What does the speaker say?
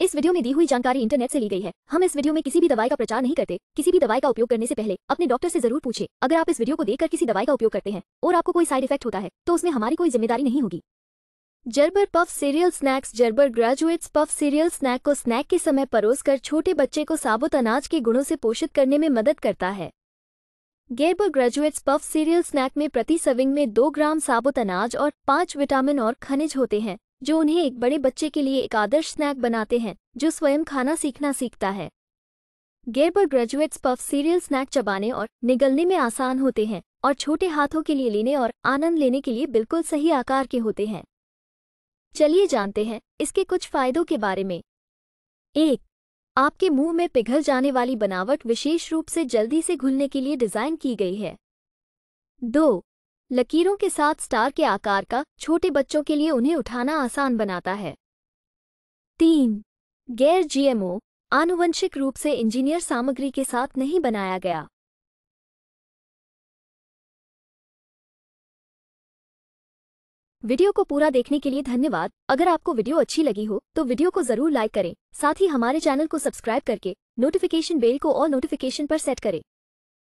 इस वीडियो में दी हुई जानकारी इंटरनेट से ली गई है हम इस वीडियो में किसी भी दवाई का प्रचार नहीं करते किसी भी दवाई का उपयोग करने से पहले अपने डॉक्टर से जरूर पूछे अगर आप इस वीडियो को देखकर किसी दवाई का उपयोग करते हैं और आपको कोई साइड इफेक्ट होता है तो उसमें हमारी कोई जिम्मेदारी नहीं होगी Gerber puff cereal snacks Gerber graduates puff cereal snack को स्नैक के समय परोसकर छोटे बच्चे को साबुत अनाज के गुणों से पोषित करने में मदद करता है Gerber graduates puff cereal snack में प्रति सविंग में दो ग्राम साबुत अनाज और पांच विटामिन और खनिज होते हैं जो उन्हें एक बड़े बच्चे के लिए एक आदर्श स्नैक बनाते हैं जो स्वयं खाना सीखना सीखता है Gerber graduates puff cereal snack चबाने और निगलने में आसान होते हैं और छोटे हाथों के लिए लेने और आनंद लेने के लिए बिल्कुल सही आकार के होते हैं चलिए जानते हैं इसके कुछ फायदों के बारे में एक आपके मुंह में पिघल जाने वाली बनावट विशेष रूप से जल्दी से घुलने के लिए डिज़ाइन की गई है दो लकीरों के साथ स्टार के आकार का छोटे बच्चों के लिए उन्हें उठाना आसान बनाता है तीन गैर जीएमओ आनुवंशिक रूप से इंजीनियर सामग्री के साथ नहीं बनाया गया वीडियो को पूरा देखने के लिए धन्यवाद अगर आपको वीडियो अच्छी लगी हो तो वीडियो को जरूर लाइक करें साथ ही हमारे चैनल को सब्सक्राइब करके नोटिफिकेशन बेल को और नोटिफिकेशन पर सेट करें